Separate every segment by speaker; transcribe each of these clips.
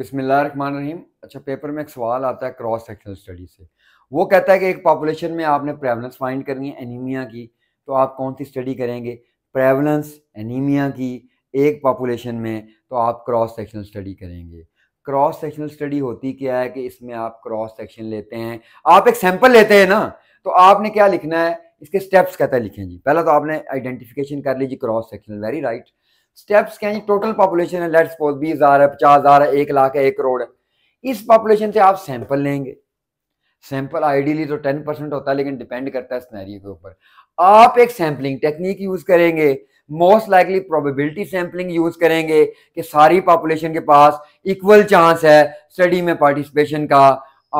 Speaker 1: रहीम अच्छा पेपर में एक सवाल आता है क्रॉस सेक्शनल स्टडी से वो कहता है कि एक पॉपुलेशन में आपने प्रेवलेंस फाइंड करनी है एनीमिया की तो आप कौन सी स्टडी करेंगे प्रेवलेंस एनीमिया की एक पॉपुलेशन में तो आप क्रॉस सेक्शनल स्टडी करेंगे क्रॉस सेक्शनल स्टडी होती क्या है कि इसमें आप क्रॉस सेक्शन लेते हैं आप एक सैंपल लेते हैं ना तो आपने क्या लिखना है इसके स्टेप्स कहता है लिखें जी पहला तो आपने आइडेंटिफिकेशन कर लीजिए cross sectional very right right. Steps क्या है टोटल पॉपुलेशन है लेट्स सपोज बीस हज़ार है पचास हज़ार है एक लाख है एक करोड़ है इस पॉपुलेशन से आप सैंपल लेंगे सैंपल आइडियली तो टेन परसेंट होता है लेकिन डिपेंड करता है स्नैरियो के ऊपर आप एक सैंपलिंग टेक्निक यूज़ करेंगे most likely probability sampling use करेंगे कि सारी पॉपुलेशन के पास इक्वल चांस है स्टडी में पार्टिसिपेशन का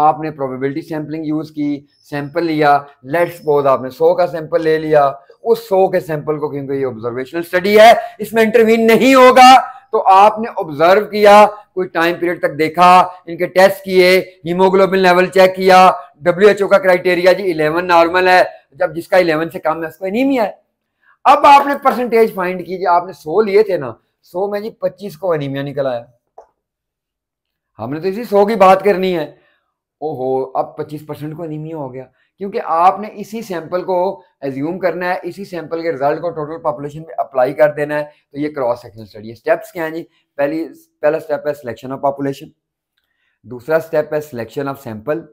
Speaker 1: आपने प्रोबेबिलिटी सैम्पलिंग यूज़ की सैंपल लिया लेट्स सपोज आपने सो का सैंपल ले लिया उस सो के सैंपल को क्योंकि ये ऑब्जर्वेशनल स्टडी है इसमें इंटरवीन नहीं होगा तो आपने ऑब्जर्व किया कोई टाइम पीरियड तक देखा इनके टेस्ट किए हीमोग्लोबिन लेवल चेक किया डब्ल्यू का क्राइटेरिया जी इलेवन नॉर्मल है जब जिसका इलेवन से कम है उसको एनीमिया है अब आपने परसेंटेज फाइंड की आपने सो लिए थे ना सो में जी पच्चीस को एनीमिया निकल आया हमने तो इसी सो की बात करनी है ओहो अब 25 परसेंट को एनीमिया हो गया क्योंकि आपने इसी सैंपल को एज्यूम करना है इसी सैंपल के रिजल्ट को टोटल पॉपुलेशन में अप्लाई कर देना है तो ये क्रॉस सेक्शन स्टडी है स्टेप्स क्या हैं जी पहली पहला स्टेप है सिलेक्शन ऑफ पॉपुलेशन दूसरा स्टेप है selection of sample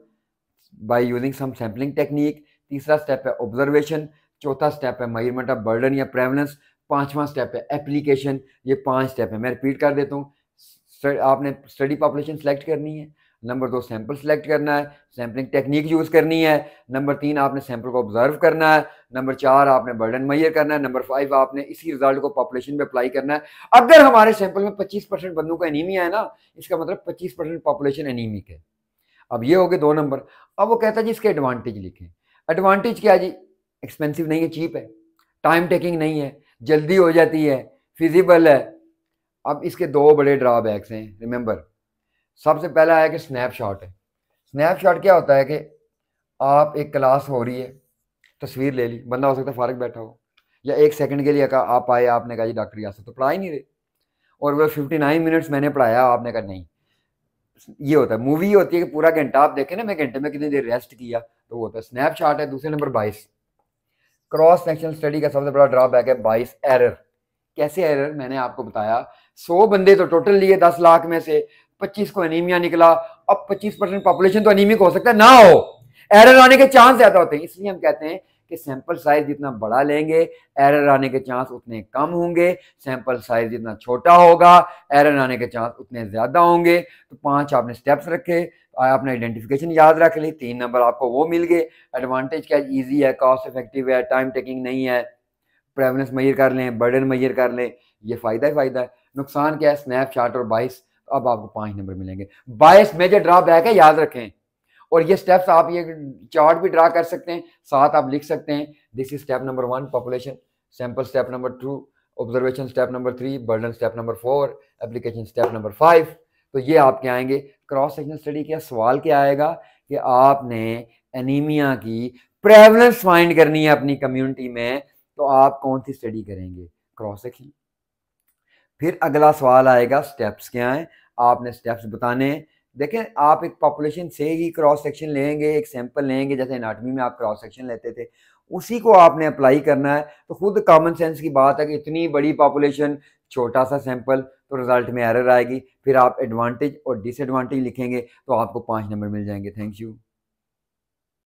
Speaker 1: by using some sampling technique तीसरा स्टेप है ऑब्जर्वेशन चौथा स्टेप है मयरमेंट ऑफ बर्डन या प्रेवलेंस पांचवा स्टेप है एप्लीकेशन ये पांच स्टेप है मैं रिपीट कर देता हूँ आपने स्टडी पॉपुलेशन सेलेक्ट करनी है नंबर दो सैंपल सेलेक्ट करना है सैम्पलिंग टेक्निक यूज़ करनी है नंबर तीन आपने सैंपल को ऑब्जर्व करना है नंबर चार आपने बर्डन मैयर करना है नंबर फाइव आपने इसी रिजल्ट को पॉपुलेशन में अप्लाई करना है अगर हमारे सैंपल में पच्चीस परसेंट बंदों का एनीमिया है ना इसका मतलब पच्चीस परसेंट पॉपुलेशन एनीमिक है अब ये हो गए दो नंबर अब वो कहता है जी इसके एडवांटेज लिखें एडवांटेज क्या है जी एक्सपेंसिव नहीं है चीप है टाइम टेकिंग नहीं है जल्दी हो जाती है फिजिबल है अब इसके दो बड़े ड्रॉबैक्स हैं रिमेंबर सबसे पहला है कि स्नैपशॉट है स्नैपशॉट क्या होता है कि आप एक क्लास हो रही है तस्वीर ले ली बंदा हो सकता है फारग बैठा हो या एक सेकंड के लिए कहा आप आए आपने कहा जी डॉक्टर यासर तो पढ़ा ही नहीं रहे और वह फिफ्टी नाइन मिनट्स मैंने पढ़ाया आपने कहा नहीं ये होता है मूवी होती है कि पूरा घंटा आप देखें ना मैं घंटे में कितनी देर रेस्ट किया तो वो होता है स्नैपशॉट है दूसरे नंबर बाईस क्रॉस सेक्शन स्टडी का सबसे बड़ा ड्रॉबैक है बाईस एरर कैसे एरर मैंने आपको बताया सौ बंदे तो टोटल लिए दस लाख में से 25 को एनीमिया निकला अब 25 परसेंट पॉपुलेशन तो एनीमिक हो सकता है ना हो एरर आने के चांस ज़्यादा होते हैं इसलिए हम कहते हैं कि सैंपल साइज जितना बड़ा लेंगे एरर आने के चांस उतने कम होंगे सैंपल साइज जितना छोटा होगा एरर आने के चांस उतने ज़्यादा होंगे तो पांच आपने स्टेप्स रखे आपने आइडेंटिफिकेशन याद रख ली तीन नंबर आपको वो मिल गए एडवांटेज क्या ईजी है कॉस्ट इफेक्टिव है टाइम टेकिंग नहीं है प्रेवनेंस मैयर कर लें बर्डन मैयर कर लें ये फ़ायदा ही फ़ायदा है नुकसान क्या है स्नैपशॉट और बाइस अब आपको पाँच नंबर मिलेंगे बाईस मेजर ड्रॉबैक है याद रखें और ये स्टेप्स आप ये चार्ट भी ड्रा कर सकते हैं साथ आप लिख सकते हैं this is step number one population sample step number two observation step number three burden step number four application step number five तो ये आपके आएंगे क्रॉस सेक्शन स्टडी क्या सवाल क्या आएगा कि आपने एनीमिया की प्रेवलेंस फाइंड करनी है अपनी कम्युनिटी में तो आप कौन सी स्टडी करेंगे क्रॉस सेक्शन फिर अगला सवाल आएगा स्टेप्स क्या हैं आपने स्टेप्स बताने हैं देखें आप एक पॉपुलेशन से ही क्रॉस सेक्शन लेंगे एक सैंपल लेंगे जैसे एनाटमी में आप क्रॉस सेक्शन लेते थे उसी को आपने अप्लाई करना है तो खुद कॉमन सेंस की बात है कि इतनी बड़ी पॉपुलेशन छोटा सा सैंपल तो रिजल्ट में एरर आएगी फिर आप एडवांटेज और डिसएडवांटेज लिखेंगे तो आपको पाँच नंबर मिल जाएंगे थैंक यू